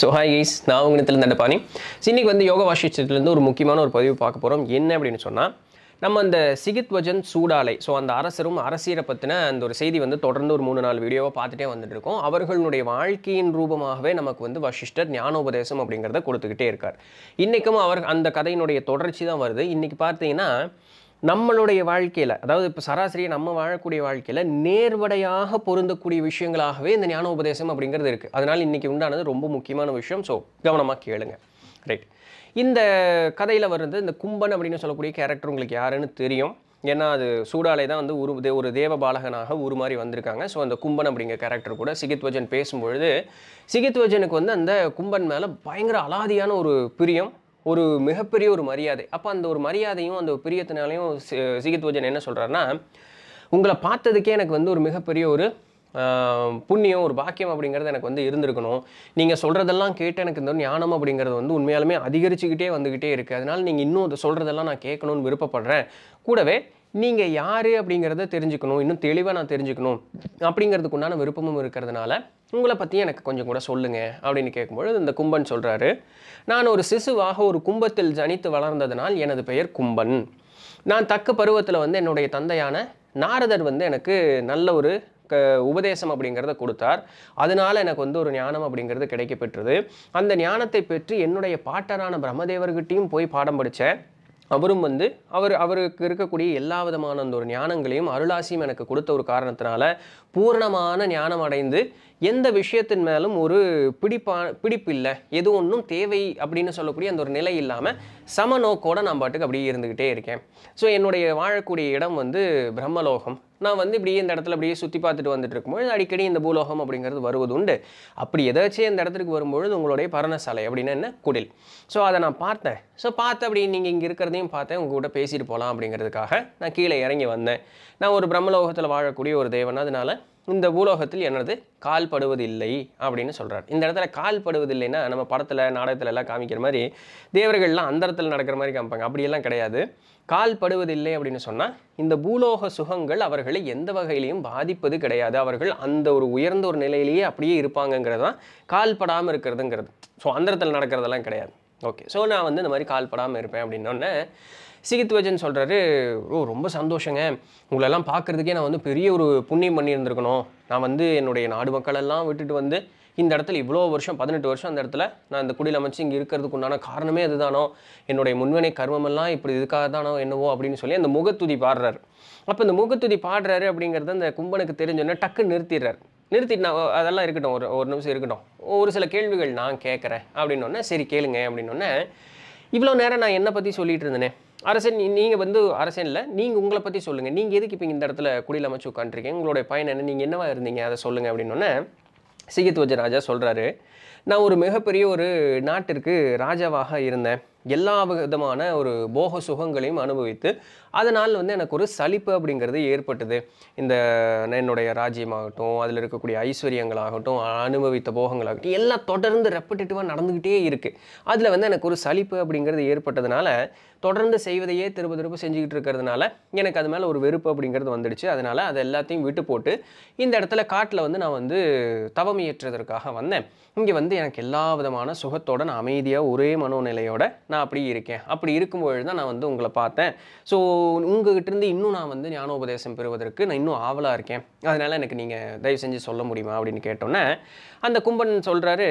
So hi guys நான் உங்கள் இடத்துல தண்டபாணி இன்றைக்கி வந்து யோகா வாஷிச்சத்துலேருந்து ஒரு முக்கியமான ஒரு பதிவு பார்க்க போகிறோம் என்ன அப்படின்னு சொன்னால் நம்ம அந்த சிகித்வஜன் சூடாலை ஸோ அந்த அரசரும் அரசியலை பற்றின அந்த ஒரு செய்தி வந்து தொடர்ந்து ஒரு மூணு நாலு வீடியோவாக பார்த்துட்டே வந்துட்டு இருக்கோம் அவர்களுடைய வாழ்க்கையின் ரூபமாகவே நமக்கு வந்து வசிஷ்டர் ஞானோபதேசம் அப்படிங்கிறத கொடுத்துக்கிட்டே இருக்கார் இன்றைக்கும் அவர் அந்த கதையினுடைய தொடர்ச்சி தான் வருது இன்றைக்கி பார்த்தீங்கன்னா நம்மளுடைய வாழ்க்கையில் அதாவது இப்போ சராசரியை நம்ம வாழக்கூடிய வாழ்க்கையில் நேர்வடையாக பொருந்தக்கூடிய விஷயங்களாகவே இந்த ஞான உபதேசம் அப்படிங்கிறது இருக்குது அதனால் இன்றைக்கி உண்டானது ரொம்ப முக்கியமான விஷயம் ஸோ கவனமாக கேளுங்க ரைட் இந்த கதையில் வருது இந்த கும்பன் அப்படின்னு சொல்லக்கூடிய கேரக்டர் உங்களுக்கு யாருன்னு தெரியும் ஏன்னா அது சூடாலை தான் வந்து ஒரு ஒரு தேவ பாலகனாக ஒரு மாதிரி வந்திருக்காங்க ஸோ அந்த கும்பன் அப்படிங்கிற கேரக்டர் கூட சிகித்வஜன் பேசும்பொழுது சிகித்வஜனுக்கு வந்து அந்த கும்பன் மேலே பயங்கர அலாதியான ஒரு பிரியம் ஒரு மிகப்பெரிய ஒரு மரியாதை அப்போ அந்த ஒரு மரியாதையும் அந்த பிரியத்தினாலையும் சிகித்வஜன் என்ன சொல்கிறாருன்னா உங்களை பார்த்ததுக்கே எனக்கு வந்து ஒரு மிகப்பெரிய ஒரு புண்ணியம் ஒரு பாக்கியம் அப்படிங்கிறது எனக்கு வந்து இருந்திருக்கணும் நீங்கள் சொல்கிறதெல்லாம் கேட்டு எனக்கு இந்த ஞானம் அப்படிங்கிறது வந்து உண்மையாலுமே அதிகரிச்சுக்கிட்டே வந்துக்கிட்டே இருக்குது அதனால் நீங்கள் இன்னும் அதை சொல்கிறதெல்லாம் நான் கேட்கணும்னு விருப்பப்படுறேன் கூடவே நீங்கள் யார் அப்படிங்கிறத தெரிஞ்சுக்கணும் இன்னும் தெளிவாக நான் தெரிஞ்சுக்கணும் அப்படிங்கிறதுக்கு உண்டான விருப்பமும் இருக்கிறதுனால உங்களை பற்றி எனக்கு கொஞ்சம் கூட சொல்லுங்கள் அப்படின்னு கேட்கும்பொழுது இந்த கும்பன் சொல்கிறாரு நான் ஒரு சிசுவாக ஒரு கும்பத்தில் ஜனித்து வளர்ந்ததனால் எனது பெயர் கும்பன் நான் தக்க பருவத்தில் வந்து என்னுடைய தந்தையான நாரதர் வந்து எனக்கு நல்ல ஒரு க உபதேசம் அப்படிங்கிறத கொடுத்தார் அதனால் எனக்கு வந்து ஒரு ஞானம் அப்படிங்கிறது கிடைக்கப்பெற்றது அந்த ஞானத்தை பெற்று என்னுடைய பாட்டரான பிரம்மதேவர்கிட்டையும் போய் பாடம் படித்தேன் அவரும் வந்து அவர் அவருக்கு இருக்கக்கூடிய எல்லா விதமான அந்த ஒரு ஞானங்களையும் அருளாசியும் எனக்கு கொடுத்த ஒரு காரணத்தினால பூரணமான ஞானம் அடைந்து எந்த விஷயத்தின் மேலும் ஒரு பிடிப்பா பிடிப்பு இல்லை எது ஒன்றும் தேவை அப்படின்னு சொல்லக்கூடிய அந்த ஒரு நிலை இல்லாமல் சம நோக்கோடு நான் பாட்டுக்கு அப்படியே இருந்துக்கிட்டே இருக்கேன் ஸோ என்னுடைய வாழக்கூடிய இடம் வந்து பிரம்மலோகம் நான் வந்து இப்படியே இந்த இடத்துல அப்படியே சுற்றி பார்த்துட்டு வந்துட்டு இருக்கும்போது அடிக்கடி இந்த பூலோகம் அப்படிங்கிறது வருவது உண்டு அப்படி எதாச்சும் இந்த இடத்துக்கு வரும்பொழுது உங்களுடைய பரணசாலை அப்படின்னு என்ன குடில் ஸோ அதை நான் பார்த்தேன் ஸோ பார்த்து அப்படி நீங்கள் இங்கே இருக்கிறதையும் பார்த்தேன் உங்கள் கூட பேசிட்டு போகலாம் அப்படிங்கிறதுக்காக நான் கீழே இறங்கி வந்தேன் நான் ஒரு பிரம்மலோகத்தில் வாழக்கூடிய ஒரு தேவன் அதனால் இந்த பூலோகத்தில் எனது கால்படுவது இல்லை அப்படின்னு சொல்கிறார் இந்த இடத்துல கால் இல்லைன்னா நம்ம படத்தில் நாடகத்தில் எல்லாம் காமிக்கிற மாதிரி தேவர்கள்லாம் அந்தரத்தில் நடக்கிற மாதிரி காமிப்பாங்க அப்படியெல்லாம் கிடையாது கால்படுவது இல்லை அப்படின்னு சொன்னால் இந்த பூலோக சுகங்கள் அவர்களை எந்த வகையிலையும் பாதிப்பது கிடையாது அவர்கள் அந்த ஒரு உயர்ந்த ஒரு நிலையிலேயே அப்படியே இருப்பாங்கங்கிறது தான் கால் படாமல் இருக்கிறதுங்கிறது ஸோ அந்தரத்தில் நடக்கிறதெல்லாம் கிடையாது ஓகே ஸோ நான் வந்து இந்த மாதிரி கால்படாமல் இருப்பேன் அப்படின்னோடனே சிகித்வஜன் சொல்கிறாரு ஓ ரொம்ப சந்தோஷங்க உங்களெல்லாம் பார்க்குறதுக்கே நான் வந்து பெரிய ஒரு புண்ணியம் பண்ணியிருந்துருக்கணும் நான் வந்து என்னுடைய நாடு மக்களெல்லாம் விட்டுட்டு வந்து இந்த இடத்துல இவ்வளோ வருஷம் பதினெட்டு வருஷம் அந்த இடத்துல நான் இந்த குடியில் அமைச்சு இங்கே இருக்கிறதுக்கு உண்டான காரணமே அதுதானோ என்னுடைய முன்வினை கர்மமெல்லாம் இப்படி இதுக்காக தானோ என்னவோ அப்படின்னு சொல்லி அந்த முகத்துதி பாடுறாரு அப்போ இந்த முகத்துதி பாடுறாரு அப்படிங்கிறத அந்த கும்பனுக்கு தெரிஞ்சோடனே டக்கு நிறுத்திடுறாரு நிறுத்திட்டு நான் அதெல்லாம் இருக்கட்டும் ஒரு ஒரு நிமிஷம் இருக்கட்டும் ஒரு சில கேள்விகள் நான் கேட்குறேன் அப்படின்னொன்னே சரி கேளுங்க அப்படின்னொன்னே இவ்வளோ நேரம் நான் என்னை பற்றி சொல்லிகிட்டு இருந்தேனே அரசன் நீங்கள் வந்து அரசனில் நீங்கள் உங்களை பற்றி சொல்லுங்கள் நீங்கள் எதுக்கு இப்போ இந்த இடத்துல குடியில் அமைச்சு உட்காந்துருக்கீங்க உங்களுடைய பயன் என்ன நீங்கள் என்னவா இருந்தீங்க அதை சொல்லுங்கள் அப்படின்னோடனே சிகித்வஜ ராஜா சொல்கிறாரு நான் ஒரு மிகப்பெரிய ஒரு நாட்டிற்கு ராஜாவாக இருந்தேன் எல்லா விதமான ஒரு போக சுகங்களையும் அனுபவித்து அதனால் வந்து எனக்கு ஒரு சலிப்பு அப்படிங்கிறது ஏற்பட்டது இந்த என்னுடைய ராஜ்யமாகட்டும் அதில் இருக்கக்கூடிய ஐஸ்வர்யங்களாகட்டும் அனுபவித்த போகங்களாகட்டும் எல்லாம் தொடர்ந்து ரெப்படேட்டிவாக நடந்துக்கிட்டே இருக்குது அதில் வந்து எனக்கு ஒரு சலிப்பு அப்படிங்கிறது ஏற்பட்டதுனால தொடர்ந்து செய்வதையே திரும்ப திரும்ப செஞ்சுக்கிட்டு இருக்கிறதுனால எனக்கு அது மேலே ஒரு வெறுப்பு அப்படிங்கிறது வந்துடுச்சு அதனால் அதை எல்லாத்தையும் விட்டு போட்டு இந்த இடத்துல காட்டில் வந்து நான் வந்து தவம் வந்தேன் இங்கே வந்து எனக்கு எல்லா விதமான சுகத்தோட நான் அமைதியாக ஒரே மனோநிலையோடு நான் அப்படி இருக்கேன் அப்படி இருக்கும்பொழுது தான் நான் வந்து உங்களை பார்த்தேன் ஸோ இப்போது இருந்து இன்னும் நான் வந்து ஞானோபதேசம் பெறுவதற்கு நான் இன்னும் ஆவலாக இருக்கேன் அதனால் எனக்கு நீங்கள் தயவு செஞ்சு சொல்ல முடியுமா அப்படின்னு கேட்டோன்னே அந்த கும்பன் சொல்கிறாரு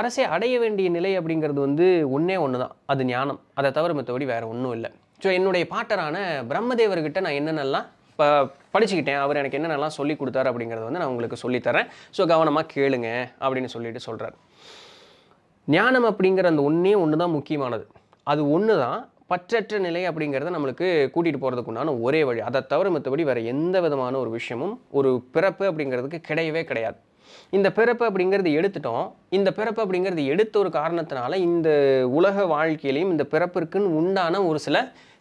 அரசை அடைய வேண்டிய நிலை அப்படிங்கிறது வந்து ஒன்றே ஒன்று தான் அது ஞானம் அதை தவிர மற்றபடி வேறு ஒன்றும் இல்லை ஸோ என்னுடைய பாட்டரான பிரம்மதேவர்கிட்ட நான் என்னென்னலாம் இப்போ படிச்சுக்கிட்டேன் அவர் எனக்கு என்னென்னலாம் சொல்லி கொடுத்தாரு அப்படிங்கிறத வந்து நான் உங்களுக்கு சொல்லித்தரேன் ஸோ கவனமாக கேளுங்க அப்படின்னு சொல்லிட்டு சொல்கிறார் ஞானம் அப்படிங்கிற அந்த ஒன்றே ஒன்று தான் முக்கியமானது அது ஒன்று தான் பற்றற்ற நிலை அப்படிங்கிறத நம்மளுக்கு கூட்டிகிட்டு போகிறதுக்கு உண்டான ஒரே வழி அதை தவிர மற்றபடி வேறு எந்த விதமான ஒரு விஷயமும் ஒரு பிறப்பு அப்படிங்கிறதுக்கு கிடையவே கிடையாது இந்த பிறப்பு அப்படிங்கிறது எடுத்துட்டோம் இந்த பிறப்பு அப்படிங்கிறது எடுத்த ஒரு காரணத்தினால இந்த உலக வாழ்க்கையிலையும் இந்த பிறப்பிற்குன்னு உண்டான ஒரு சில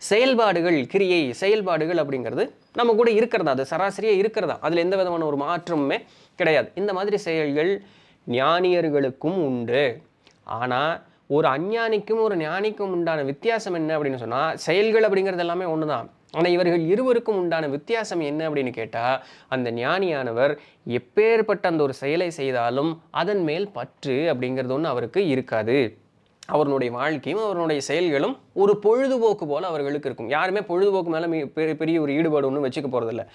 செயல்பாடுகள் கிரியை செயல்பாடுகள் அப்படிங்கிறது நம்ம கூட இருக்கிறதா அது சராசரியாக இருக்கிறதா அதில் எந்த விதமான ஒரு மாற்றமுமே கிடையாது இந்த மாதிரி செயல்கள் ஞானியர்களுக்கும் உண்டு ஆனால் ஒரு அஞ்ஞானிக்கும் ஒரு ஞானிக்கும் உண்டான வித்தியாசம் என்ன அப்படின்னு சொன்னால் செயல்கள் அப்படிங்கிறது எல்லாமே ஒன்று தான் ஆனால் இவர்கள் இருவருக்கும் உண்டான வித்தியாசம் என்ன அப்படின்னு கேட்டால் அந்த ஞானியானவர் எப்பேற்பட்ட அந்த ஒரு செயலை செய்தாலும் அதன் மேல் பற்று அப்படிங்கிறது ஒன்று அவருக்கு இருக்காது அவர்களுடைய வாழ்க்கையும் அவர்களுடைய செயல்களும் ஒரு பொழுதுபோக்கு போல் அவர்களுக்கு இருக்கும் யாருமே பொழுதுபோக்கு மேலே பெரிய பெரிய ஒரு ஈடுபாடு ஒன்றும் வச்சுக்க போகிறதில்ல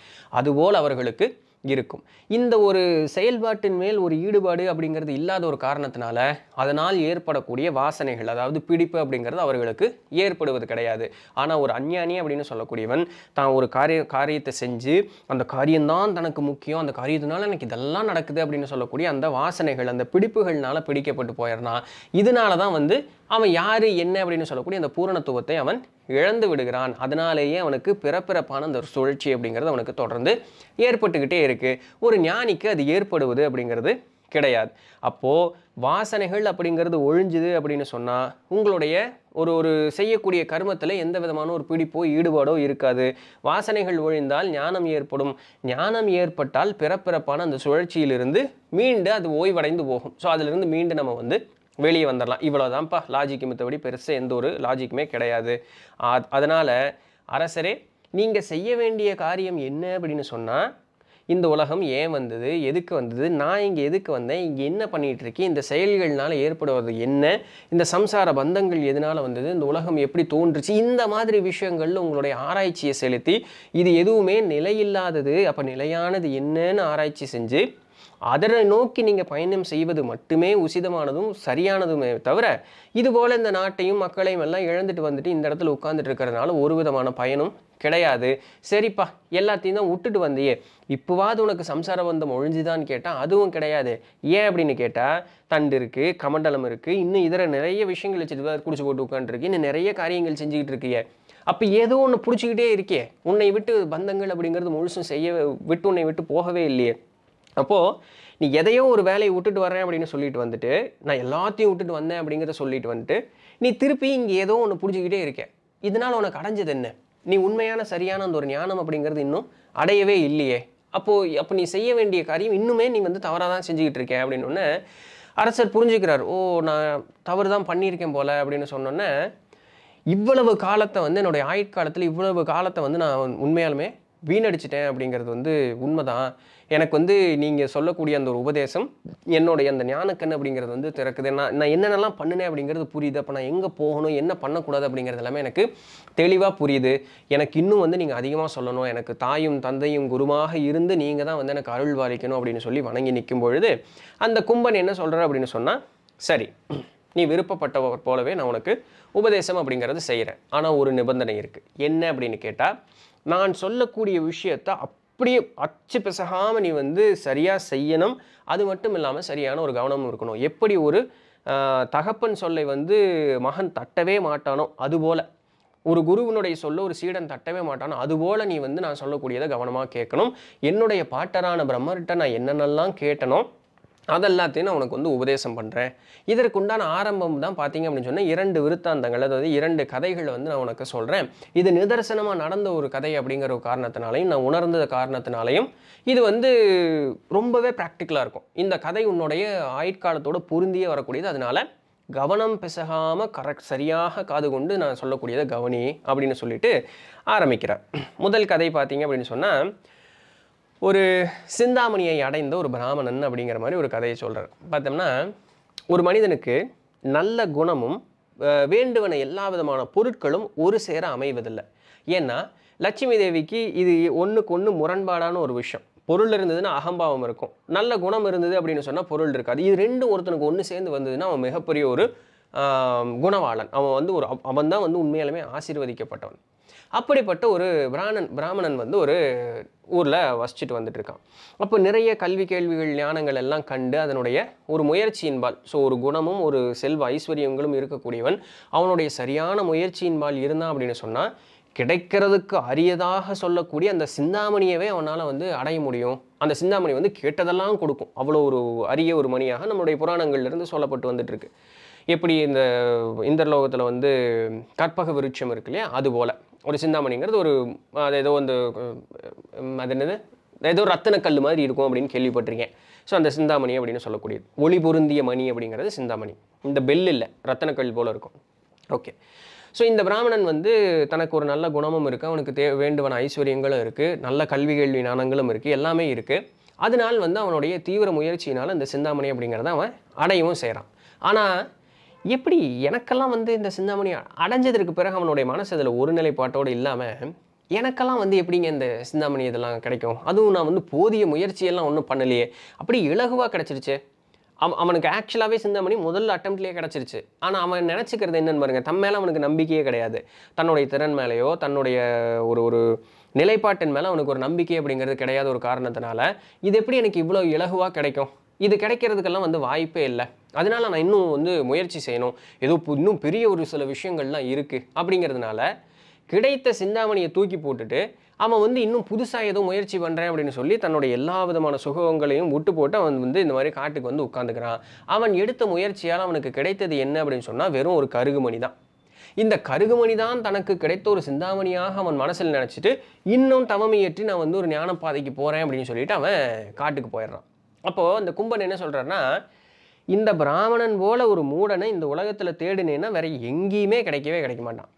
அதுபோல் அவர்களுக்கு இருக்கும் இந்த ஒரு செயல்பாட்டின் மேல் ஒரு ஈடுபாடு அப்படிங்கிறது இல்லாத ஒரு காரணத்தினால அதனால் ஏற்படக்கூடிய வாசனைகள் அதாவது பிடிப்பு அப்படிங்கிறது அவர்களுக்கு ஏற்படுவது கிடையாது ஆனால் ஒரு அஞ்ஞானி அப்படின்னு சொல்லக்கூடியவன் தான் ஒரு காரிய காரியத்தை செஞ்சு அந்த காரியம்தான் தனக்கு முக்கியம் அந்த காரியத்தினால எனக்கு இதெல்லாம் நடக்குது அப்படின்னு சொல்லக்கூடிய அந்த வாசனைகள் அந்த பிடிப்புகள்னால பிடிக்கப்பட்டு போயிடறான் இதனால தான் வந்து அவன் யார் என்ன அப்படின்னு சொல்லக்கூடிய அந்த பூரணத்துவத்தை அவன் இழந்து விடுகிறான் அதனாலேயே அவனுக்கு பிறப்பிறப்பான அந்த ஒரு சுழற்சி அப்படிங்கிறது அவனுக்கு தொடர்ந்து ஏற்பட்டுக்கிட்டே இருக்குது ஒரு ஞானிக்கு அது ஏற்படுவது அப்படிங்கிறது கிடையாது அப்போது வாசனைகள் அப்படிங்கிறது ஒழிஞ்சுது அப்படின்னு சொன்னால் உங்களுடைய ஒரு ஒரு செய்யக்கூடிய கர்மத்தில் எந்த விதமான ஒரு பிடிப்போ ஈடுபாடோ இருக்காது வாசனைகள் ஒழிந்தால் ஞானம் ஏற்படும் ஞானம் ஏற்பட்டால் பிறப்பிறப்பான அந்த சுழற்சியிலிருந்து மீண்டு அது ஓய்வடைந்து போகும் ஸோ அதிலிருந்து மீண்டு நம்ம வந்து வெளியே வந்துடலாம் இவ்வளோ தான்ப்பா லாஜிக்கு மித்தபடி பெருசாக எந்த ஒரு லாஜிக்குமே கிடையாது அதனால் அரசரே நீங்கள் செய்ய வேண்டிய காரியம் என்ன அப்படின்னு சொன்னால் இந்த உலகம் ஏன் வந்தது எதுக்கு வந்தது நான் இங்கே எதுக்கு வந்தேன் இங்கே என்ன பண்ணிகிட்டு இருக்கேன் இந்த செயல்கள்னால் ஏற்படுவது என்ன இந்த சம்சார பந்தங்கள் எதனால் வந்தது இந்த உலகம் எப்படி தோன்றுச்சு இந்த மாதிரி விஷயங்கள் உங்களுடைய ஆராய்ச்சியை செலுத்தி இது எதுவுமே நிலையில்லாதது அப்போ நிலையானது என்னன்னு ஆராய்ச்சி செஞ்சு அதனை நோக்கி நீங்கள் பயணம் செய்வது மட்டுமே உசிதமானதும் சரியானதுமே தவிர இதுபோல் இந்த நாட்டையும் மக்களையும் எல்லாம் இழந்துட்டு வந்துட்டு இந்த இடத்துல உட்காந்துட்டு இருக்கிறதுனால ஒரு விதமான பயனும் கிடையாது சரிப்பா எல்லாத்தையும் தான் விட்டுட்டு வந்தியே இப்போவாது உனக்கு சம்சார பந்தம் ஒழிஞ்சுதான்னு கேட்டால் அதுவும் கிடையாது ஏன் அப்படின்னு கேட்டால் தண்டு இருக்குது கமண்டலம் இருக்குது இன்னும் இதர நிறைய விஷயங்கள் வச்சுட்டு குடிச்சு போட்டு உட்காந்துருக்கு இன்னும் நிறைய காரியங்கள் செஞ்சுக்கிட்டு இருக்கிய அப்போ ஏதோ ஒன்று பிடிச்சிக்கிட்டே இருக்கே உன்னை விட்டு பந்தங்கள் அப்படிங்கிறது முழுசும் செய்ய விட்டு உன்னை விட்டு போகவே இல்லையே அப்போது நீ எதையோ ஒரு வேலையை விட்டுட்டு வரேன் அப்படின்னு சொல்லிட்டு வந்துட்டு நான் எல்லாத்தையும் விட்டுட்டு வந்தேன் அப்படிங்கிறத சொல்லிட்டு வந்துட்டு நீ திருப்பி இங்கே ஏதோ ஒன்று புரிஞ்சுக்கிட்டே இருக்கேன் இதனால் உனக்கு அடைஞ்சது என்ன நீ உண்மையான சரியான அந்த ஒரு ஞானம் அப்படிங்கிறது இன்னும் அடையவே இல்லையே அப்போது அப்போ நீ செய்ய வேண்டிய காரியம் இன்னுமே நீ வந்து தவறாக தான் செஞ்சுக்கிட்டு இருக்கேன் அப்படின்னு அரசர் புரிஞ்சுக்கிறார் ஓ நான் தவறு தான் பண்ணியிருக்கேன் போல அப்படின்னு சொன்னோன்னே இவ்வளவு காலத்தை வந்து என்னுடைய ஆயுட்காலத்தில் இவ்வளவு காலத்தை வந்து நான் உண்மையாலுமே வீணடிச்சிட்டேன் அப்படிங்கிறது வந்து உண்மைதான் எனக்கு வந்து நீங்கள் சொல்லக்கூடிய அந்த ஒரு உபதேசம் என்னுடைய அந்த ஞானக்கண் அப்படிங்கிறது வந்து திறக்குது நான் நான் என்னென்னலாம் பண்ணினேன் அப்படிங்கிறது புரியுது அப்போ நான் எங்கே போகணும் என்ன பண்ணக்கூடாது அப்படிங்கிறது எல்லாமே எனக்கு தெளிவாக புரியுது எனக்கு இன்னும் வந்து நீங்கள் அதிகமாக சொல்லணும் எனக்கு தாயும் தந்தையும் குருமாக இருந்து நீங்கள் தான் வந்து எனக்கு அருள் வாரிக்கணும் அப்படின்னு சொல்லி வணங்கி நிற்கும் பொழுது அந்த கும்பன் என்ன சொல்கிற அப்படின்னு சொன்னால் சரி நீ விருப்பப்பட்டவர் போலவே நான் உனக்கு உபதேசம் அப்படிங்கிறது செய்கிறேன் ஆனால் ஒரு நிபந்தனை இருக்குது என்ன அப்படின்னு கேட்டால் நான் சொல்லக்கூடிய விஷயத்தை அப்படியே அச்சு பிசகாமல் நீ வந்து சரியாக செய்யணும் அது மட்டும் இல்லாமல் சரியான ஒரு கவனமும் இருக்கணும் எப்படி ஒரு தகப்பன் சொல்லை வந்து மகன் தட்டவே மாட்டானோ அதுபோல் ஒரு குருவினுடைய சொல்ல ஒரு சீடன் தட்டவே மாட்டானோ அதுபோல் நீ வந்து நான் சொல்லக்கூடியதை கவனமாக கேட்கணும் என்னுடைய பாட்டரான பிரம்மர்கிட்ட நான் என்னென்னலாம் கேட்டனோ அதெல்லாத்தையும் நான் உனக்கு வந்து உபதேசம் பண்ணுறேன் இதற்குண்டான ஆரம்பம் தான் பார்த்தீங்க அப்படின்னு சொன்னால் இரண்டு விருத்தாந்தங்கள் அதாவது இரண்டு கதைகளை வந்து நான் உனக்கு சொல்கிறேன் இது நிதர்சனமாக நடந்த ஒரு கதை அப்படிங்கிற ஒரு காரணத்தினாலையும் நான் உணர்ந்த காரணத்தினாலையும் இது வந்து ரொம்பவே ப்ராக்டிக்கலாக இருக்கும் இந்த கதை உன்னுடைய ஆயுட்காலத்தோடு பொருந்தியே வரக்கூடியது அதனால் கவனம் பிசகாமல் கரெக்ட் சரியாக காது கொண்டு நான் சொல்லக்கூடியதை கவனி அப்படின்னு சொல்லிட்டு ஆரம்பிக்கிறேன் முதல் கதை பார்த்திங்க அப்படின்னு சொன்னால் ஒரு சிந்தாமணியை அடைந்த ஒரு பிராமணன் அப்படிங்கிற மாதிரி ஒரு கதையை சொல்கிறார் பார்த்தோம்னா ஒரு மனிதனுக்கு நல்ல குணமும் வேண்டுவன எல்லா விதமான பொருட்களும் ஒரு சேர அமைவதில்லை ஏன்னா லட்சுமி தேவிக்கு இது ஒன்றுக்கு ஒன்று முரண்பாடான ஒரு விஷயம் பொருள் இருந்ததுன்னா அகம்பாவம் இருக்கும் நல்ல குணம் இருந்தது அப்படின்னு சொன்னால் பொருள் இருக்காது இது ரெண்டும் ஒருத்தனுக்கு ஒன்று சேர்ந்து வந்ததுன்னா அவன் மிகப்பெரிய ஒரு குணவாளன் அவன் வந்து ஒரு அவன் தான் வந்து உண்மையாலுமே ஆசீர்வதிக்கப்பட்டவன் அப்படிப்பட்ட ஒரு பிராணன் பிராமணன் வந்து ஒரு ஊரில் வசிச்சுட்டு வந்துட்டு இருக்கான் அப்போ நிறைய கல்வி கேள்விகள் ஞானங்கள் எல்லாம் கண்டு அதனுடைய ஒரு முயற்சியின்பால் ஸோ ஒரு குணமும் ஒரு செல்வ ஐஸ்வர்யங்களும் இருக்கக்கூடியவன் அவனுடைய சரியான முயற்சியின்பால் இருந்தான் அப்படின்னு சொன்னால் கிடைக்கிறதுக்கு அரியதாக சொல்லக்கூடிய அந்த சிந்தாமணியவே அவனால் வந்து அடைய முடியும் அந்த சிந்தாமணி வந்து கேட்டதெல்லாம் கொடுக்கும் அவ்வளோ ஒரு அரிய ஒரு மணியாக நம்மளுடைய புராணங்கள்லேருந்து சொல்லப்பட்டு வந்துட்டுருக்கு எப்படி இந்த இந்தர்லோகத்தில் வந்து கற்பக விருட்சம் இருக்கு இல்லையா அது ஒரு சிந்தாமணிங்கிறது ஒரு அது ஏதோ அந்த அது என்னது ஏதோ ரத்தனக்கல் மாதிரி இருக்கும் அப்படின்னு கேள்விப்பட்டிருக்கேன் ஸோ அந்த சிந்தாமணி அப்படின்னு சொல்லக்கூடியது ஒளி பொருந்திய மணி அப்படிங்கிறது சிந்தாமணி இந்த பெல் இல்லை ரத்தனக்கல் போல் இருக்கும் ஓகே ஸோ இந்த பிராமணன் வந்து தனக்கு ஒரு நல்ல குணமும் இருக்குது அவனுக்கு தே வேண்டுவன ஐஸ்வர்யங்களும் இருக்குது நல்ல கல்வி கேள்வி ஞானங்களும் இருக்குது எல்லாமே இருக்குது அதனால் வந்து அவனுடைய தீவிர முயற்சியினால் இந்த சிந்தாமணி அப்படிங்கிறத அவன் அடையவும் செய்கிறான் ஆனால் எப்படி எனக்கெல்லாம் வந்து இந்த சிந்தாமணி அடைஞ்சதற்கு பிறகு அவனுடைய மனசு அதில் ஒரு நிலைப்பாட்டோடு இல்லாமல் எனக்கெல்லாம் வந்து எப்படிங்க இந்த சிந்தாமணி இதெல்லாம் கிடைக்கும் அதுவும் நான் வந்து போதிய முயற்சியெல்லாம் ஒன்றும் பண்ணலையே அப்படி இலகுவாக கிடச்சிருச்சு அவன் அவனுக்கு ஆக்சுவலாகவே சிந்தாமணி முதல்ல அட்டம்ப்ட்லேயே கிடச்சிருச்சு ஆனால் அவன் நினச்சிக்கிறது என்னென்னு பாருங்கள் தன் மேலே அவனுக்கு நம்பிக்கையே கிடையாது தன்னுடைய திறன் மேலேயோ தன்னுடைய ஒரு ஒரு நிலைப்பாட்டின் மேலே அவனுக்கு ஒரு நம்பிக்கை அப்படிங்கிறது கிடையாது ஒரு காரணத்தினால இது எப்படி எனக்கு இவ்வளோ இலகுவாக கிடைக்கும் இது கிடைக்கிறதுக்கெல்லாம் வந்து வாய்ப்பே இல்லை அதனால் நான் இன்னும் வந்து முயற்சி செய்யணும் ஏதோ இன்னும் பெரிய ஒரு சில விஷயங்கள்லாம் இருக்குது அப்படிங்கிறதுனால கிடைத்த சிந்தாமணியை தூக்கி போட்டுட்டு அவன் வந்து இன்னும் புதுசாக ஏதோ முயற்சி பண்ணுறேன் அப்படின்னு சொல்லி தன்னோட எல்லா விதமான சுகங்களையும் விட்டு போட்டு அவன் வந்து இந்த மாதிரி காட்டுக்கு வந்து உட்காந்துக்கிறான் அவன் எடுத்த முயற்சியால் அவனுக்கு கிடைத்தது என்ன அப்படின்னு சொன்னால் வெறும் ஒரு கருகுமணி தான் இந்த கருகுமணி தான் தனக்கு கிடைத்த ஒரு சிந்தாமணியாக அவன் மனசில் நினச்சிட்டு இன்னும் தவமையற்றி நான் வந்து ஒரு ஞானப்பாதைக்கு போகிறேன் அப்படின்னு சொல்லிட்டு அவன் காட்டுக்கு போயிடுறான் அப்போது இந்த கும்பன் என்ன சொல்கிறாருன்னா இந்த பிராமணன் போல ஒரு மூடனை இந்த உலகத்தில் தேடினேன்னா வேற எங்கேயுமே கிடைக்கவே கிடைக்க மாட்டான்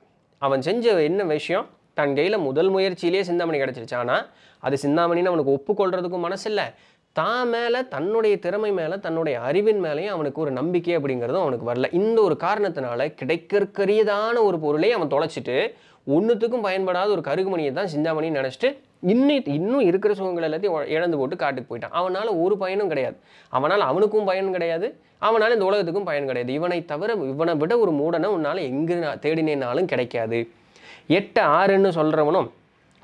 அவன் செஞ்ச என்ன விஷயம் தன் கையில் முதல் முயற்சியிலேயே சிந்தாமணி கிடச்சிருச்சு ஆனால் அது சிந்தாமணின்னு அவனுக்கு ஒப்புக்கொள்கிறதுக்கும் மனசில்லை தான் மேலே தன்னுடைய திறமை மேலே தன்னுடைய அறிவின் மேலேயும் அவனுக்கு ஒரு நம்பிக்கை அப்படிங்கிறதும் அவனுக்கு வரல இந்த ஒரு காரணத்தினால கிடைக்கற்கரியதான ஒரு பொருளை அவன் தொலைச்சிட்டு ஒன்றுத்துக்கும் பயன்படாத ஒரு கருகுமணியை தான் சிந்தாமணின்னு நினச்சிட்டு இன்னும் இன்னும் இருக்கிற சுகங்கள் எல்லாத்தையும் இழந்து போட்டு காட்டுக்கு போயிட்டான் அவனால் ஒரு பயனும் கிடையாது அவனால் அவனுக்கும் பயன் கிடையாது அவனால் இந்த உலகத்துக்கும் பயன் கிடையாது இவனை தவிர இவனை விட ஒரு மூடனை உன்னால் எங்கே தேடினேனாலும் கிடைக்காது எட்டு ஆறுன்னு சொல்கிறவனும்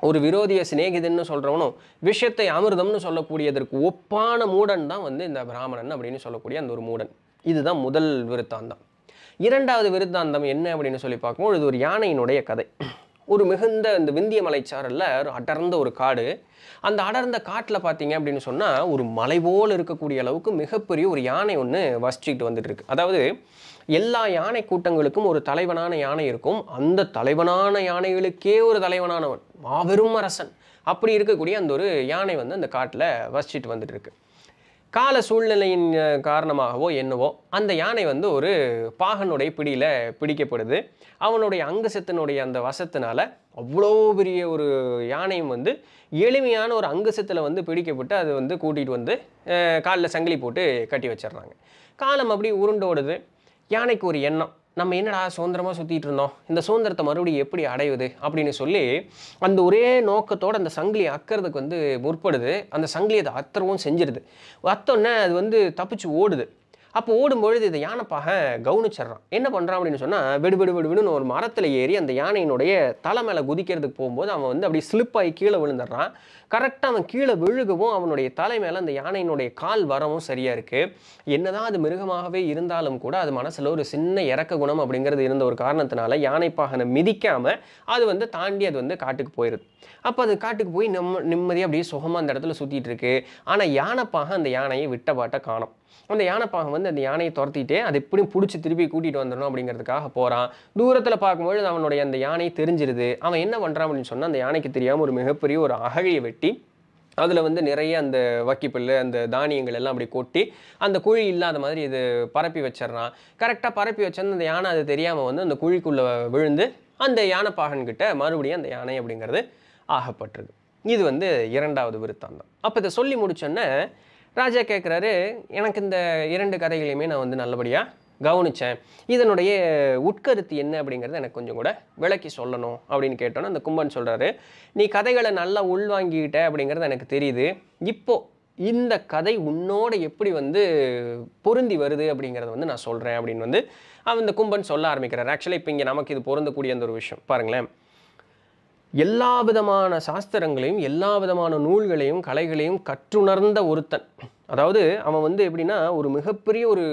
ஒரு விரோதிய சிநேகிதன்னு சொல்கிறவனும் விஷயத்தை அமிர்தம்னு சொல்லக்கூடியதற்கு ஒப்பான மூடன் தான் வந்து இந்த பிராமணன் அப்படின்னு சொல்லக்கூடிய அந்த ஒரு மூடன் இதுதான் முதல் விருத்தாந்தம் இரண்டாவது விருத்தாந்தம் என்ன அப்படின்னு சொல்லி பார்க்கும்போது இது ஒரு யானையினுடைய கதை ஒரு மிகுந்த இந்த விந்திய ஒரு அடர்ந்த ஒரு காடு அந்த அடர்ந்த காட்டில் பார்த்தீங்க அப்படின்னு சொன்னால் ஒரு மலை போல் இருக்கக்கூடிய அளவுக்கு மிகப்பெரிய ஒரு யானை ஒன்று வசிச்சுக்கிட்டு வந்துட்டு இருக்கு அதாவது எல்லா யானை கூட்டங்களுக்கும் ஒரு தலைவனான யானை இருக்கும் அந்த தலைவனான யானைகளுக்கே ஒரு தலைவனானவன் மாபெரும் அரசன் அப்படி இருக்கக்கூடிய அந்த ஒரு யானை வந்து அந்த காட்டில் வசிச்சுட்டு வந்துட்டு இருக்கு கால சூழ்நிலையின் காரணமாகவோ என்னவோ அந்த யானை வந்து ஒரு பாகனுடைய பிடியில் பிடிக்கப்படுது அவனுடைய அங்கசத்தினுடைய அந்த வசத்தினால அவ்வளோ பெரிய ஒரு யானையும் வந்து எளிமையான ஒரு அங்கசத்தில் வந்து பிடிக்கப்பட்டு அது வந்து கூட்டிகிட்டு வந்து காலில் சங்கிலி போட்டு கட்டி வச்சிடுறாங்க காலம் அப்படி உருண்டோடுது யானைக்கு ஒரு எண்ணம் நம்ம என்னடா சுதந்திரமாக சுற்றிட்டு இருந்தோம் இந்த சுதந்திரத்தை மறுபடியும் எப்படி அடையுது அப்படின்னு சொல்லி அந்த ஒரே நோக்கத்தோடு அந்த சங்கிலியை அக்கிறதுக்கு வந்து முற்படுது அந்த சங்கிலியை அதை அத்தரவும் செஞ்சிருது அத்தோன்னே அது வந்து தப்பிச்சு ஓடுது அப்போ ஓடும்பொழுது இந்த யானைப்பாக கவனிச்சிட்றான் என்ன பண்ணுறான் அப்படின்னு சொன்னால் விடு விடு ஒரு மரத்தில் ஏறி அந்த யானையினுடைய தலை மேலே குதிக்கிறதுக்கு போகும்போது அவன் வந்து அப்படியே ஸ்லிப் ஆகி கீழே விழுந்துடுறான் கரெக்டாக அவன் கீழே விழுகவும் அவனுடைய தலை மேலே அந்த யானையினுடைய கால் வரவும் சரியாக இருக்குது என்னதான் அது மிருகமாகவே இருந்தாலும் கூட அது மனசில் ஒரு சின்ன இறக்க குணம் அப்படிங்கிறது இருந்த ஒரு காரணத்தினால யானைப்பாகனை மிதிக்காமல் அது வந்து தாண்டி அது வந்து காட்டுக்கு போயிடுது அப்போ அது காட்டுக்கு போய் நிம்ம நிம்மதியாக அப்படியே சுகமாக அந்த இடத்துல சுற்றிட்டு இருக்கு ஆனால் யானைப்பாக அந்த யானையை பாட்டை காணும் அந்த யானைப்பாகம் வந்து அந்த யானையை துரத்திட்டே அதை எப்படியும் பிடிச்சி திருப்பி கூட்டிகிட்டு வந்துடணும் அப்படிங்கிறதுக்காக போகிறான் தூரத்தில் பார்க்கும்பொழுது அவனுடைய அந்த யானை தெரிஞ்சிருது அவன் என்ன பண்ணுறான் அப்படின்னு சொன்னால் அந்த யானைக்கு தெரியாமல் ஒரு மிகப்பெரிய ஒரு அகழியை வெட்டி அதில் வந்து நிறைய அந்த வக்கிப்பல் அந்த தானியங்கள் எல்லாம் அப்படி கொட்டி அந்த குழி இல்லாத மாதிரி இது பரப்பி வச்சிடறான் கரெக்டாக பரப்பி வச்சோன்னு அந்த யானை அது தெரியாமல் வந்து அந்த குழிக்குள்ளே விழுந்து அந்த யானைப்பாகன்கிட்ட மறுபடியும் அந்த யானை அப்படிங்கிறது ஆகப்பட்டுருது இது வந்து இரண்டாவது விருத்தாந்தம் அப்போ இதை சொல்லி முடிச்சோன்னே ராஜா கேட்குறாரு எனக்கு இந்த இரண்டு கதைகளையுமே நான் வந்து நல்லபடியாக கவனித்தேன் இதனுடைய உட்கருத்து என்ன அப்படிங்கிறத எனக்கு கொஞ்சம் கூட விளக்கி சொல்லணும் அப்படின்னு கேட்டோன்னா அந்த கும்பன் சொல்கிறாரு நீ கதைகளை நல்லா உள்வாங்கிக்கிட்ட அப்படிங்கிறது எனக்கு தெரியுது இப்போது இந்த கதை உன்னோட எப்படி வந்து பொருந்தி வருது அப்படிங்கிறத வந்து நான் சொல்கிறேன் அப்படின்னு வந்து அவன் இந்த கும்பன் சொல்ல ஆரம்பிக்கிறார் ஆக்சுவலாக இப்போ இங்கே நமக்கு இது பொருந்தக்கூடிய அந்த ஒரு விஷயம் பாருங்களேன் எல்லா விதமான சாஸ்திரங்களையும் எல்லா விதமான நூல்களையும் கலைகளையும் கற்றுணர்ந்த ஒருத்தன் அதாவது அவன் வந்து எப்படின்னா ஒரு மிகப்பெரிய ஒரு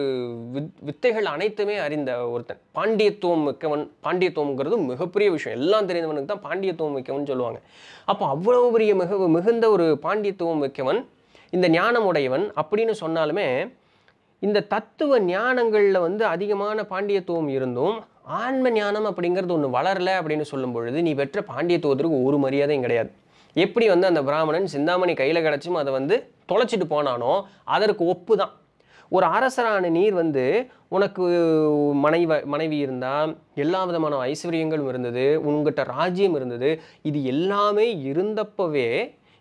வித் வித்தைகள் அனைத்துமே அறிந்த ஒருத்தன் பாண்டியத்துவம் மிக்கவன் பாண்டியத்துவம்ங்கிறது மிகப்பெரிய விஷயம் எல்லாம் தெரிந்தவனுக்கு தான் பாண்டியத்துவம் மிக்கவன் சொல்லுவாங்க அப்போ அவ்வளோ பெரிய மிக மிகுந்த ஒரு பாண்டியத்துவம் மிக்கவன் இந்த ஞானமுடையவன் அப்படின்னு சொன்னாலுமே இந்த தத்துவ ஞானங்களில் வந்து அதிகமான பாண்டியத்துவம் இருந்தும் ஆன்ம ஞானம் அப்படிங்கிறது ஒன்று வளரலை அப்படின்னு சொல்லும் பொழுது நீ பெற்ற பாண்டிய தோதருக்கு ஒரு மரியாதையும் கிடையாது எப்படி வந்து அந்த பிராமணன் சிந்தாமணி கையில் கிடச்சும் அதை வந்து தொலைச்சிட்டு போனானோ அதற்கு ஒப்பு தான் ஒரு அரசரான நீர் வந்து உனக்கு மனைவி மனைவி இருந்தால் எல்லா விதமான ஐஸ்வர்யங்களும் இருந்தது உங்ககிட்ட ராஜ்யம் இருந்தது இது எல்லாமே இருந்தப்பவே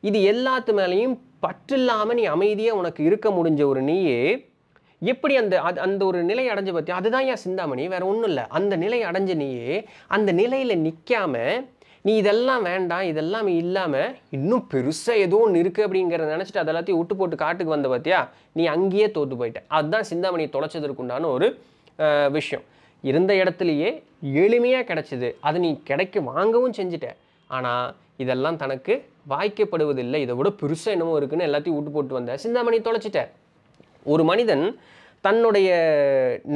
இது எல்லாத்து மேலேயும் பற்றில்லாமல் நீ அமைதியாக உனக்கு இருக்க முடிஞ்ச ஒரு நீயே எப்படி அந்த அது அந்த ஒரு நிலை அடைஞ்ச பற்றி அதுதான் ஏன் சிந்தாமணி வேற ஒன்றும் இல்லை அந்த நிலை அடைஞ்ச நீயே அந்த நிலையில் நிற்காம நீ இதெல்லாம் வேண்டாம் இதெல்லாம் இல்லாமல் இன்னும் பெருசாக ஏதோ ஒன்று இருக்குது அப்படிங்கிறத நினச்சிட்டு அதெல்லாத்தையும் விட்டு போட்டு காட்டுக்கு வந்த பார்த்தியா நீ அங்கேயே தோற்று போயிட்ட அதுதான் சிந்தாமணியை தொலைச்சதற்குண்டான ஒரு விஷயம் இருந்த இடத்துலையே எளிமையாக கிடச்சிது அது நீ கிடைக்க வாங்கவும் செஞ்சிட்ட ஆனால் இதெல்லாம் தனக்கு வாய்க்கப்படுவதில்லை இதை விட பெருசாக என்னமோ இருக்குன்னு எல்லாத்தையும் விட்டு போட்டு வந்த சிந்தாமணி தொலைச்சிட்டேன் ஒரு மனிதன் தன்னுடைய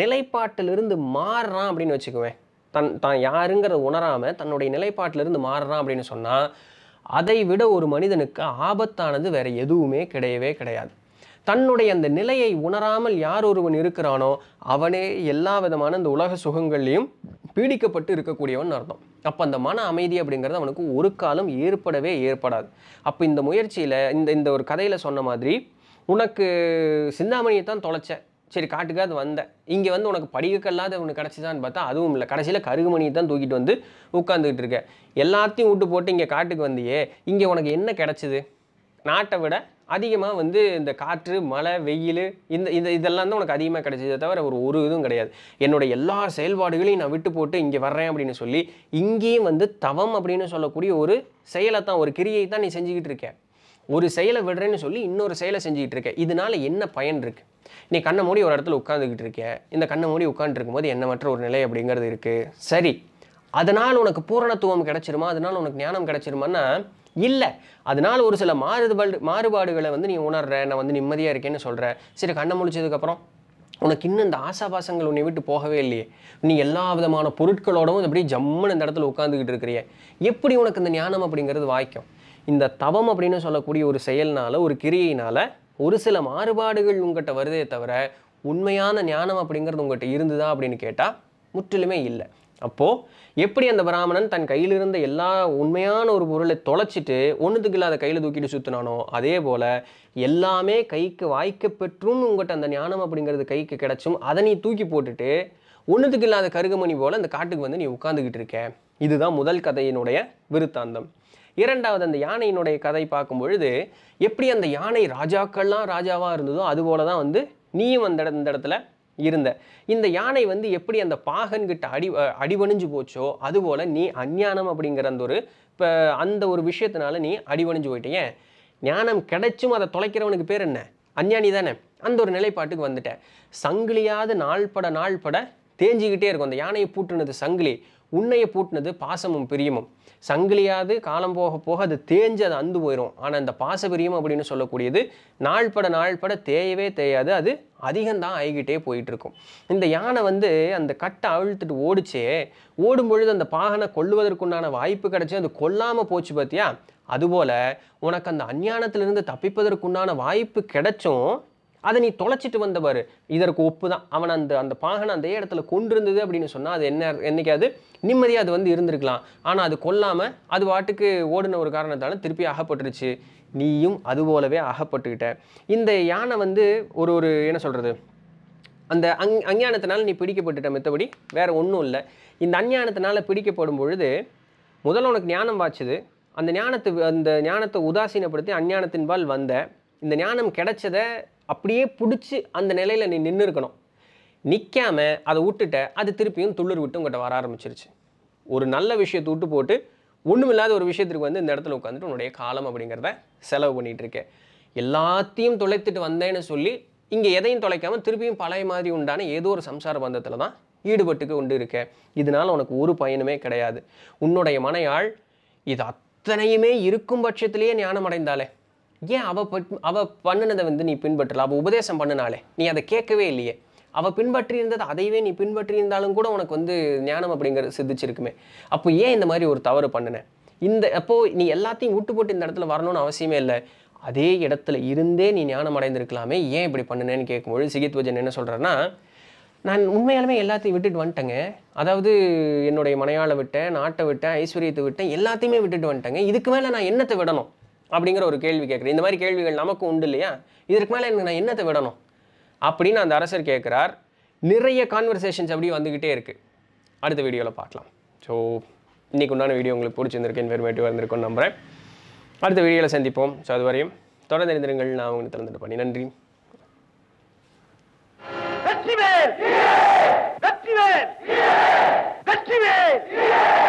நிலைப்பாட்டிலிருந்து மாறுறான் அப்படின்னு வச்சுக்குவேன் தன் தான் யாருங்கிறத உணராமல் தன்னுடைய நிலைப்பாட்டிலிருந்து மாறுறான் அப்படின்னு சொன்னால் அதை விட ஒரு மனிதனுக்கு ஆபத்தானது வேறு எதுவுமே கிடையவே கிடையாது தன்னுடைய அந்த நிலையை உணராமல் யார் ஒருவன் இருக்கிறானோ அவனே எல்லா விதமான இந்த உலக சுகங்கள்லேயும் பீடிக்கப்பட்டு இருக்கக்கூடியவன் அர்த்தம் அப்போ அந்த மன அமைதி அப்படிங்கிறது அவனுக்கு ஒரு காலம் ஏற்படவே ஏற்படாது அப்போ இந்த முயற்சியில் இந்த இந்த ஒரு கதையில் சொன்ன மாதிரி உனக்கு சிந்தாமணியை தான் தொலைச்சேன் சரி காட்டுக்கு அது வந்தேன் இங்கே வந்து உனக்கு படிக்கக்கல்லாத உனக்கு கிடச்சிதான்னு பார்த்தா அதுவும் இல்லை கடைசியில் கருகுமணியை தான் தூக்கிட்டு வந்து உட்காந்துக்கிட்டு இருக்கேன் எல்லாத்தையும் விட்டு போட்டு இங்கே காட்டுக்கு வந்தியே இங்கே உனக்கு என்ன கிடச்சிது நாட்டை விட அதிகமாக வந்து இந்த காற்று மழை வெயில் இந்த இந்த இதெல்லாம் தான் உனக்கு அதிகமாக கிடைச்சதே தவிர ஒரு ஒரு இதுவும் கிடையாது என்னோட எல்லா செயல்பாடுகளையும் நான் விட்டு போட்டு இங்கே வர்றேன் அப்படின்னு சொல்லி இங்கேயும் வந்து தவம் அப்படின்னு சொல்லக்கூடிய ஒரு செயலை தான் ஒரு கிரியை தான் நீ செஞ்சுக்கிட்டு இருக்கேன் ஒரு செயலை விடுறேன்னு சொல்லி இன்னொரு செயலை செஞ்சுக்கிட்டு இருக்க இதனால என்ன பயன் இருக்குது நீ கண்ணை மூடி ஒரு இடத்துல உட்காந்துக்கிட்டு இருக்க இந்த கண்ணை மூடி உட்காந்துருக்கும் போது எண்ணமற்ற ஒரு நிலை அப்படிங்கிறது இருக்குது சரி அதனால் உனக்கு பூரணத்துவம் கிடைச்சிருமா அதனால் உனக்கு ஞானம் கிடைச்சிருமான்னா இல்லை அதனால் ஒரு சில மாறுபாடு மாறுபாடுகளை வந்து நீ உணர்ற நான் வந்து நிம்மதியாக இருக்கேன்னு சொல்கிற சரி கண்ணை முடிச்சதுக்கப்புறம் உனக்கு இன்னும் இந்த ஆசாபாசங்கள் உன்னை விட்டு போகவே இல்லையே நீ எல்லா விதமான பொருட்களோடவும் அப்படியே ஜம்முன்னு இந்த இடத்துல உட்காந்துக்கிட்டு இருக்கிறிய எப்படி உனக்கு இந்த ஞானம் அப்படிங்கிறது வாய்க்கும் இந்த தவம் அப்படின்னு சொல்லக்கூடிய ஒரு செயல்னால் ஒரு கிரியினால் ஒரு சில மாறுபாடுகள் உங்கள்கிட்ட வருதே தவிர உண்மையான ஞானம் அப்படிங்கிறது உங்கள்கிட்ட இருந்துதா அப்படின்னு கேட்டால் முற்றிலுமே இல்லை அப்போது எப்படி அந்த பிராமணன் தன் கையில் இருந்த எல்லா உண்மையான ஒரு பொருளை தொலைச்சிட்டு ஒன்றுத்துக்கு இல்லாத கையில் தூக்கிட்டு சுற்றினானோ அதே போல் எல்லாமே கைக்கு வாய்க்க பெற்றும் உங்கள்கிட்ட அந்த ஞானம் அப்படிங்கிறது கைக்கு கிடச்சும் அதை நீ தூக்கி போட்டுட்டு ஒன்றுத்துக்கு இல்லாத கருகமணி போல் அந்த காட்டுக்கு வந்து நீ உட்காந்துக்கிட்டு இருக்க இதுதான் முதல் கதையினுடைய விருத்தாந்தம் இரண்டாவது அந்த யானையினுடைய கதை பார்க்கும் பொழுது எப்படி அந்த யானை ராஜாக்கள்லாம் ராஜாவாக இருந்ததோ அதுபோல தான் வந்து நீயும் அந்த இந்த இடத்துல இருந்த இந்த யானை வந்து எப்படி அந்த பாகன்கிட்ட அடி அடிவணிஞ்சு போச்சோ அதுபோல் நீ அஞ்ஞானம் அப்படிங்கிற அந்த ஒரு இப்போ அந்த ஒரு விஷயத்தினால நீ அடிவணிஞ்சு போயிட்டேன் ஞானம் கிடைச்சும் அதை தொலைக்கிறவனுக்கு பேர் என்ன அஞ்ஞானி தானே அந்த ஒரு நிலைப்பாட்டுக்கு வந்துட்டேன் சங்கிலியாவது நாள்பட நாள்பட தேஞ்சிக்கிட்டே இருக்கும் அந்த யானையை பூட்டுனது சங்கிலி உன்னையை பூட்டினது பாசமும் பிரியமும் சங்கிலியாது காலம் போக போக அது தேஞ்சு அது அந்து போயிடும் ஆனால் அந்த பாச பிரியம் அப்படின்னு சொல்லக்கூடியது நாள்பட நாள்பட தேயவே தேயாது அது அதிகம்தான் ஆகிக்கிட்டே போயிட்டுருக்கும் இந்த யானை வந்து அந்த கட்டை அவிழ்த்துட்டு ஓடிச்சே ஓடும் பொழுது அந்த பாகனை கொள்ளுவதற்குண்டான வாய்ப்பு கிடச்சி அது கொல்லாமல் போச்சு பார்த்தியா அதுபோல் உனக்கு அந்த அஞ்ஞானத்திலிருந்து தப்பிப்பதற்குண்டான வாய்ப்பு கிடைச்சும் அதை நீ தொலைச்சிட்டு வந்தவர் இதற்கு ஒப்பு தான் அவன் அந்த அந்த பாகனை அந்த இடத்துல கொண்டிருந்தது அப்படின்னு சொன்னால் அது என்ன என்னைக்காவது நிம்மதியாக அது வந்து இருந்திருக்கலாம் ஆனால் அது கொல்லாமல் அது வாட்டுக்கு ஓடின ஒரு காரணத்தால் திருப்பி அகப்பட்டுருச்சு நீயும் அதுபோலவே அகப்பட்டுக்கிட்ட இந்த யானை வந்து ஒரு ஒரு என்ன சொல்கிறது அந்த அங் அஞ்ஞானத்தினால் நீ பிடிக்கப்பட்டுட்ட மித்தபடி வேறு ஒன்றும் இல்லை இந்த அஞ்ஞானத்தினால் பிடிக்கப்படும் பொழுது முதல்ல உனக்கு ஞானம் வாச்சுது அந்த ஞானத்தை அந்த ஞானத்தை உதாசீனப்படுத்தி அஞ்ஞானத்தின்பால் வந்த இந்த ஞானம் கிடைச்சதை அப்படியே பிடிச்சி அந்த நிலையில் நீ நின்று இருக்கணும் நிற்காம அதை விட்டுட்ட அது திருப்பியும் துள்ளுர் விட்டு உங்கள்கிட்ட வர ஆரம்பிச்சிருச்சு ஒரு நல்ல விஷயத்தை விட்டு போட்டு ஒன்றுமில்லாத ஒரு விஷயத்துக்கு வந்து இந்த இடத்துல உட்காந்துட்டு உன்னுடைய காலம் அப்படிங்கிறத செலவு பண்ணிகிட்டு இருக்கேன் எல்லாத்தையும் தொலைத்துட்டு வந்தேன்னு சொல்லி இங்கே எதையும் தொலைக்காமல் திருப்பியும் பழைய மாதிரி உண்டான ஏதோ ஒரு சம்சார பந்தத்தில் தான் ஈடுபட்டுக்கு உண்டு இருக்க இதனால் உனக்கு ஒரு பயனுமே கிடையாது உன்னுடைய மனையாள் இது அத்தனையுமே இருக்கும் பட்சத்திலேயே ஞானம் அடைந்தாலே ஏன் அவள் அவள் பண்ணினதை வந்து நீ பின்பற்றலை அவள் உபதேசம் பண்ணினாலே நீ அதை கேட்கவே இல்லையே அவள் பின்பற்றி இருந்தது அதையவே நீ பின்பற்றி இருந்தாலும் கூட உனக்கு வந்து ஞானம் அப்படிங்கிற சித்திச்சிருக்குமே அப்போ ஏன் இந்த மாதிரி ஒரு தவறு பண்ணினேன் இந்த அப்போது நீ எல்லாத்தையும் விட்டு போட்டு இந்த இடத்துல வரணும்னு அவசியமே இல்லை அதே இடத்துல இருந்தே நீ ஞானம் அடைந்திருக்கலாமே ஏன் இப்படி பண்ணினேன்னு கேட்கும்பொழுது சிகித்வஜன் என்ன சொல்கிறேன்னா நான் உண்மையாலுமே எல்லாத்தையும் விட்டுட்டு வந்துட்டேங்க அதாவது என்னுடைய மனையாளை விட்டேன் நாட்டை விட்டேன் ஐஸ்வர்யத்தை விட்டேன் எல்லாத்தையுமே விட்டுட்டு வந்துட்டேங்க இதுக்கு மேலே நான் என்னத்தை விடணும் அப்படிங்கிற ஒரு கேள்வி கேட்குறேன் இந்த மாதிரி கேள்விகள் நமக்கு உண்டு இல்லையா இதற்கு மேலே எனக்கு நான் என்னத்தை விடணும் அப்படின்னு அந்த அரசர் கேட்குறார் நிறைய கான்வர்சேஷன்ஸ் அப்படியே வந்துக்கிட்டே இருக்குது அடுத்த வீடியோவில் பார்க்கலாம் ஸோ இன்றைக்கு உண்டான வீடியோ உங்களுக்கு பிடிச்சிருந்திருக்கு இன்ஃபர்மேட்டிவாக இருந்திருக்கும்னு நம்புகிறேன் அடுத்த வீடியோவில் சந்திப்போம் ஸோ அதுவரையும் தொடர்ந்து இருந்திருங்கள் நான் உங்களுக்கு திறந்துட்டு பண்ணி நன்றி Yeah!